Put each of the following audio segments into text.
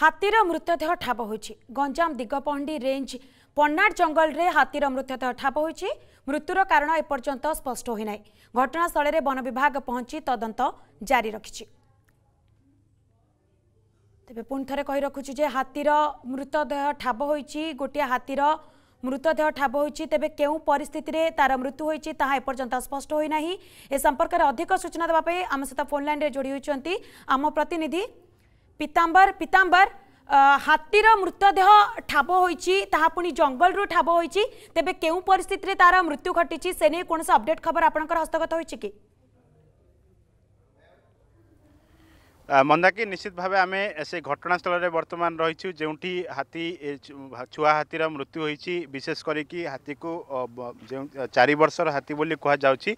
ହାତୀର ମୃତଦେହ ଠାବ ହୋଇଛି ଗଞ୍ଜାମ ଦିଗପହଣ୍ଡି ରେଞ୍ଜ ପନ୍ନାଡ଼ ଜଙ୍ଗଲରେ ହାତୀର ମୃତଦେହ ଠାବ ହୋଇଛି ମୃତ୍ୟୁର କାରଣ ଏପର୍ଯ୍ୟନ୍ତ ସ୍ପଷ୍ଟ ହୋଇନାହିଁ ଘଟଣାସ୍ଥଳରେ ବନ ବିଭାଗ ପହଞ୍ଚି ତଦନ୍ତ ଜାରି ରଖିଛି ତେବେ ପୁଣି ଥରେ କହି ରଖୁଛି ଯେ ହାତୀର ମୃତଦେହ ଠାବ ହୋଇଛି ଗୋଟିଏ ହାତୀର ମୃତଦେହ ଠାବ ହୋଇଛି ତେବେ କେଉଁ ପରିସ୍ଥିତିରେ ତାର ମୃତ୍ୟୁ ହୋଇଛି ତାହା ଏପର୍ଯ୍ୟନ୍ତ ସ୍ପଷ୍ଟ ହୋଇନାହିଁ ଏ ସମ୍ପର୍କରେ ଅଧିକ ସୂଚନା ଦେବା ପାଇଁ ଆମ ସହିତ ଫୋନ୍ ଲାଇନ୍ରେ ଯୋଡ଼ି ହୋଇଛନ୍ତି ଆମ ପ୍ରତିନିଧି ପିତାମ୍ବର ପିତାମ୍ବର ହାତୀର ମୃତଦେହ ଠାବ ହୋଇଛି ତାହା ପୁଣି ଜଙ୍ଗଲରୁ ଠାବ ହୋଇଛି ତେବେ କେଉଁ ପରିସ୍ଥିତିରେ ତାର ମୃତ୍ୟୁ ଘଟିଛି ସେ ନେଇ କୌଣସି ଅପଡେଟ୍ ଖବର ଆପଣଙ୍କର ହସ୍ତଗତ ହୋଇଛି କି মନ୍ଦାକି ନିଶ୍ଚିତ ଭାବେ ଆମେ ସେ ଘଟଣାସ୍ଥଳରେ ବର୍ତ୍ତମାନ ରହିଛୁ ଯେଉଁଠି ହାତୀ ଛୁଆ ହାତୀର ମୃତ୍ୟୁ ହୋଇଛି ବିଶେଷ କରିକି ହାତୀକୁ ଯେଉଁ ଚାରି ବର୍ଷର ହାତୀ ବୋଲି କୁହାଯାଉଛି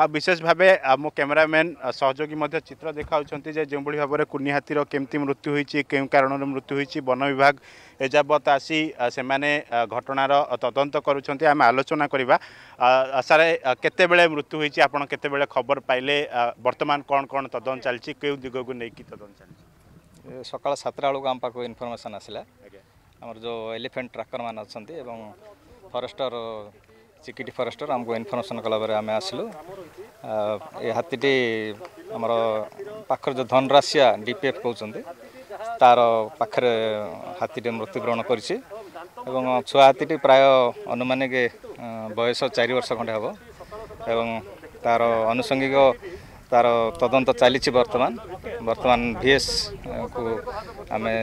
ଆଉ ବିଶେଷ ଭାବେ ଆମ କ୍ୟାମେରାମ୍ୟାନ୍ ସହଯୋଗୀ ମଧ୍ୟ ଚିତ୍ର ଦେଖାଉଛନ୍ତି ଯେ ଯେଉଁଭଳି ଭାବରେ କୁନି ହାତୀର କେମିତି ମୃତ୍ୟୁ ହୋଇଛି କେଉଁ କାରଣରୁ ମୃତ୍ୟୁ ହୋଇଛି ବନ ବିଭାଗ ଏଯାବତ୍ ଆସି ସେମାନେ ଘଟଣାର ତଦନ୍ତ କରୁଛନ୍ତି ଆମେ ଆଲୋଚନା କରିବା ସାରେ କେତେବେଳେ ମୃତ୍ୟୁ ହୋଇଛି ଆପଣ କେତେବେଳେ ଖବର ପାଇଲେ ବର୍ତ୍ତମାନ କ'ଣ କ'ଣ ତଦନ୍ତ ଚାଲିଛି କେଉଁ ଦିଗକୁ ନେଇକି सकाल सत इनफर्मेसन आसला जो एलिफेन्ट ट्राकरमा अल फरस्टर चिकिटी फरेस्टर आमु इनफर्मेसन कलाबर आमे आसल ए हात्ती आमर पाखर जो धनरासिया डिपिएफ कि त पार्ृत्युब गरिु हाती प्राय अनुमा बयस चार वर्ष एवं तार आनुषङ्गिक ତାର ତଦନ୍ତ ଚାଲିଛି ବର୍ତ୍ତମାନ ବର୍ତ୍ତମାନ ଭିଏସ୍କୁ ଆମେ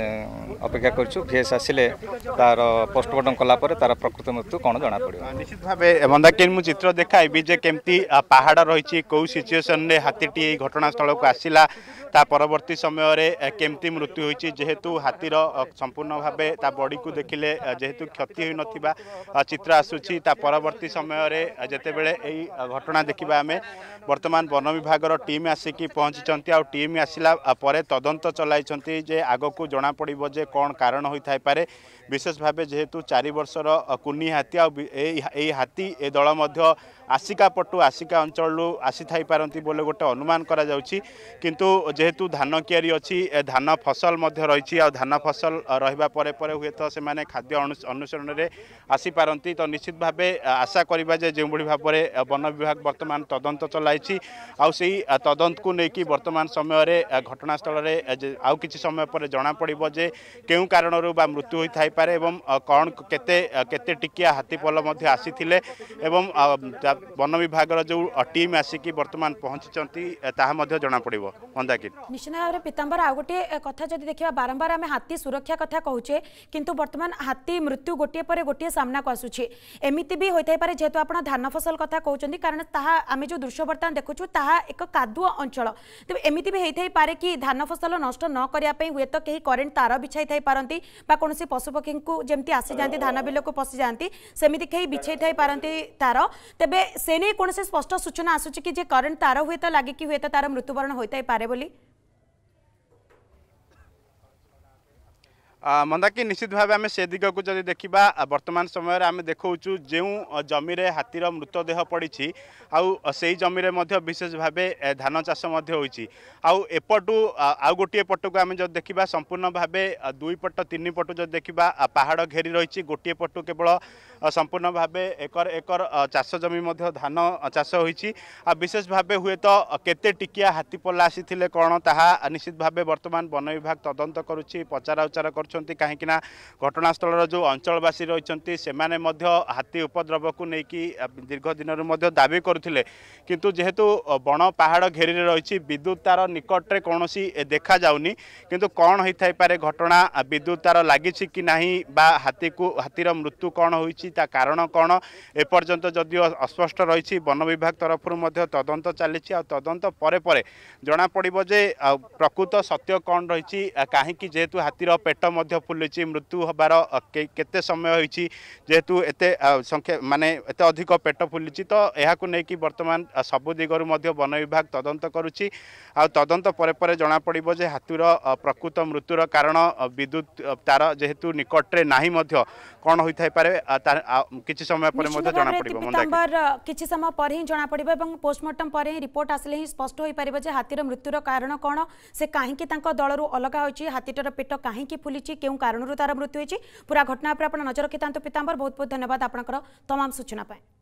ଅପେକ୍ଷା କରିଛୁ ଭିଏସ୍ ଆସିଲେ ତାର ପୋଷ୍ଟମର୍ଟମ୍ କଲା ପରେ ତାର ପ୍ରକୃତ ମୃତ୍ୟୁ କ'ଣ ଜଣାପଡ଼ିବ ନିଶ୍ଚିତ ଭାବେ ମନ୍ଦାକିନ୍ ମୁଁ ଚିତ୍ର ଦେଖାଇବି ଯେ କେମିତି ପାହାଡ଼ ରହିଛି କେଉଁ ସିଚୁଏସନ୍ରେ ହାତୀଟି ଏହି ଘଟଣାସ୍ଥଳକୁ ଆସିଲା ତା ପରବର୍ତ୍ତୀ ସମୟରେ କେମିତି ମୃତ୍ୟୁ ହୋଇଛି ଯେହେତୁ ହାତୀର ସମ୍ପୂର୍ଣ୍ଣ ଭାବେ ତା ବଡ଼ିକୁ ଦେଖିଲେ ଯେହେତୁ କ୍ଷତି ହୋଇନଥିବା ଚିତ୍ର ଆସୁଛି ତା ପରବର୍ତ୍ତୀ ସମୟରେ ଯେତେବେଳେ ଏହି ଘଟଣା ଦେଖିବା ଆମେ ବର୍ତ୍ତମାନ ବନ ବିଭାଗର টিম আসিকি পৌঁছিছন্তি আউ টিম আসিলা পরে তদন্ত চলাইছন্তি যে আগকু জনা পড়িব যে কোন কারণ হই থাই পারে বিশেষ ভাবে যেহেতু 4 বর্ষর কুনি হাতি আউ এই এই হাতি এ দল মধ্য আসিকা পটু আসিকা অঞ্চলু আসি থাই পারন্তি বলে গোটে অনুমান করা যাউছি কিন্তু যেহেতু ধান কিয়ারি অছি ধান ফসল মধ্য রইছি আউ ধান ফসল রহিবা পরে পরে হুয়েত সেমানে খাদ্য অনুসরণরে আসি পারন্তি তো নিশ্চিত ভাবে আশা করিবা যে যেভাবে ভাবে বন বিভাগ বর্তমান তদন্ত চলাইছি আউ সেই তদন্তକୁ ନେଇକି ବର୍ତ୍ତମାନ ସମୟରେ ଘଟଣାସ୍ଥଳରେ ଆଉ କିଛି ସମୟ ପରେ ଜଣାପଡ଼ିବ ଯେ କେଉଁ କାରଣରୁ ବା ମୃତ୍ୟୁ ହୋଇଥାଇପାରେ ଏବଂ କ'ଣ କେତେ କେତେ ଟିକିଆ ହାତୀପଲ ମଧ୍ୟ ଆସିଥିଲେ ଏବଂ ବନ ବିଭାଗର ଯେଉଁ ଟିମ୍ ଆସିକି ବର୍ତ୍ତମାନ ପହଞ୍ଚିଛନ୍ତି ତାହା ମଧ୍ୟ ଜଣାପଡ଼ିବ ମନ୍ଦାକିନି ନିଶ୍ଚିତ ଭାବରେ ପୀତାମ୍ବର ଆଉ ଗୋଟିଏ କଥା ଯଦି ଦେଖିବା ବାରମ୍ବାର ଆମେ ହାତୀ ସୁରକ୍ଷା କଥା କହୁଛେ କିନ୍ତୁ ବର୍ତ୍ତମାନ ହାତୀ ମୃତ୍ୟୁ ଗୋଟିଏ ପରେ ଗୋଟିଏ ସାମ୍ନାକୁ ଆସୁଛି ଏମିତି ବି ହୋଇଥାଇପାରେ ଯେହେତୁ ଆପଣ ଧାନ ଫସଲ କଥା କହୁଛନ୍ତି କାରଣ ତାହା ଆମେ ଯେଉଁ ଦୃଶ୍ୟ ବର୍ତ୍ତମାନ ଦେଖୁଛୁ ତାହା ଏକ କାଦୁଅ ଅଞ୍ଚଳ ତେବେ ଏମିତି ବି ହେଇଥାଇପାରେ କି ଧାନ ଫସଲ ନଷ୍ଟ ନ କରିବା ପାଇଁ ହୁଏତ କେହି କରେଣ୍ଟ ତାର ବିଛାଇ ଥାଇପାରନ୍ତି ବା କୌଣସି ପଶୁପକ୍ଷୀଙ୍କୁ ଯେମିତି ଆସିଯାଆନ୍ତି ଧାନ ବିଲକୁ ପଶିଯାଆନ୍ତି ସେମିତି କେହି ବିଛାଇ ଥାଇପାରନ୍ତି ତାର ତେବେ ସେ ନେଇ କୌଣସି ସ୍ପଷ୍ଟ ସୂଚନା ଆସୁଛି କି ଯେ କରେଣ୍ଟ ତାର ହୁଏତ ଲାଗିକି ହୁଏତ ତାର ମୃତ୍ୟୁବରଣ ହୋଇଥାଇପାରେ ବୋଲି ମନ୍ଦାକି ନିଶ୍ଚିତ ଭାବେ ଆମେ ସେ ଦିଗକୁ ଯଦି ଦେଖିବା ବର୍ତ୍ତମାନ ସମୟରେ ଆମେ ଦେଖାଉଛୁ ଯେଉଁ ଜମିରେ ହାତୀର ମୃତଦେହ ପଡ଼ିଛି ଆଉ ସେଇ ଜମିରେ ମଧ୍ୟ ବିଶେଷ ଭାବେ ଧାନ ଚାଷ ମଧ୍ୟ ହୋଇଛି ଆଉ ଏପଟୁ ଆଉ ଗୋଟିଏ ପଟକୁ ଆମେ ଯଦି ଦେଖିବା ସମ୍ପୂର୍ଣ୍ଣ ଭାବେ ଦୁଇପଟ ତିନିପଟୁ ଯଦି ଦେଖିବା ପାହାଡ଼ ଘେରି ରହିଛି ଗୋଟିଏ ପଟୁ କେବଳ সম্পূর্ণ ভাবে একর একর চাষ জমি মধ্যে ধান চাষ হয়েছি আর বিশেষ ভাবে হুয়েত কেতে টিকিয়া হাতি পল্লা আসিলে কোণ তাহা নিশ্চিত ভাবে বর্তমান বন বিভাগ তদন্ত করুছি পচারা উচারা করছেন কাহিঁকি না ঘটনাস্থলর যে অঞ্চলবাসী রয়েছেন সেমানে মধ্য হাতি উপদ্রবকু নেই দীর্ঘদিনর মধ্য দাবি করুলে কিন্তু যেহেতু বন পাহাড় ঘেরি রয়েছে বিদ্যুৎ তার নিকটরে কৌশি দেখা যাওনি কিন্তু কণ হয়ে ঘটনা বিদ্যুৎ তার লাগিছে কি না বা হাতিকু হাতির মৃত্যু কণ হয়েছে ତା କାରଣ କ'ଣ ଏପର୍ଯ୍ୟନ୍ତ ଯଦିଓ ଅସ୍ପଷ୍ଟ ରହିଛି ବନ ବିଭାଗ ତରଫରୁ ମଧ୍ୟ ତଦନ୍ତ ଚାଲିଛି ଆଉ ତଦନ୍ତ ପରେ ପରେ ଜଣାପଡ଼ିବ ଯେ ଆଉ ପ୍ରକୃତ ସତ୍ୟ କ'ଣ ରହିଛି କାହିଁକି ଯେହେତୁ ହାତୀର ପେଟ ମଧ୍ୟ ଫୁଲିଛି ମୃତ୍ୟୁ ହେବାର କେତେ ସମୟ ହୋଇଛି ଯେହେତୁ ଏତେ ସଂଖ୍ୟା ମାନେ ଏତେ ଅଧିକ ପେଟ ଫୁଲିଛି ତ ଏହାକୁ ନେଇକି ବର୍ତ୍ତମାନ ସବୁ ଦିଗରୁ ମଧ୍ୟ ବନ ବିଭାଗ ତଦନ୍ତ କରୁଛି ଆଉ ତଦନ୍ତ ପରେ ପରେ ଜଣାପଡ଼ିବ ଯେ ହାତୀର ପ୍ରକୃତ ମୃତ୍ୟୁର କାରଣ ବିଦ୍ୟୁତ ତାର ଯେହେତୁ ନିକଟରେ ନାହିଁ ମଧ୍ୟ କ'ଣ ହୋଇଥାଇପାରେ କିଛି ସମୟ ପରେ ମଧ୍ୟ ଜଣା ପଡିବ ମନ୍ଦାକିନୀ କିଛି ସମୟ ପରେ ହିଁ ଜଣା ପଡିବ ଏବଂ ପୋଷ୍ଟମର୍ଟମ ପରେ ହିଁ ରିପୋର୍ଟ ଆସିଲେ ହିଁ ସ୍ପଷ୍ଟ ହୋଇପାରିବ ଯେ ହାତୀର ମୃତ୍ୟୁର କାରଣ କ'ଣ ସେ କାହିଁକି ତାଙ୍କ ଦଳରୁ ଅଲଗା ହୋଇଛି ହାତୀଟିର ପେଟ କାହିଁକି ଫୁଲିଛି କେଉଁ କାରଣରୁ ତାର ମୃତ୍ୟୁ ହୋଇଛି ପୁରା ଘଟଣା ଉପରେ ଆପଣ ନଜର ରଖିଥାନ୍ତୁ ପିତାମ୍ବର ବହୁତ ବହୁତ ଧନ୍ୟବାଦ ଆପଣଙ୍କର ତମାମ ସୂଚନା ପାଇଁ